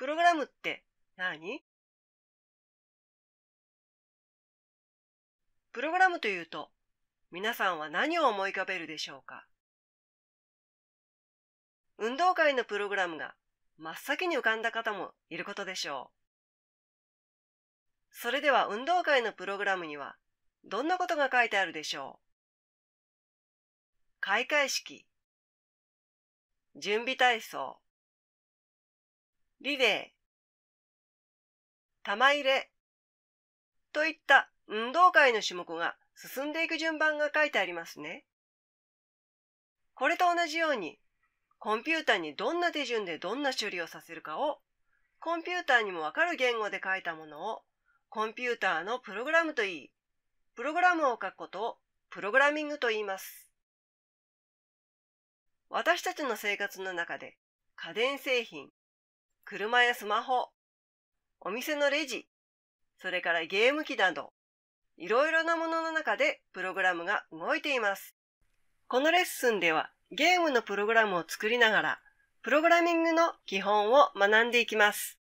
プログラムって何プログラムというと、皆さんは何を思い浮かべるでしょうか運動会のプログラムが真っ先に浮かんだ方もいることでしょう。それでは運動会のプログラムにはどんなことが書いてあるでしょう開会式準備体操リレー、玉入れといった運動会の種目が進んでいく順番が書いてありますね。これと同じように、コンピュータにどんな手順でどんな処理をさせるかを、コンピューターにもわかる言語で書いたものを、コンピューターのプログラムといい、プログラムを書くことをプログラミングと言います。私たちの生活の中で、家電製品、車やスマホ、お店のレジ、それからゲーム機など、いろいろなものの中でプログラムが動いています。このレッスンではゲームのプログラムを作りながら、プログラミングの基本を学んでいきます。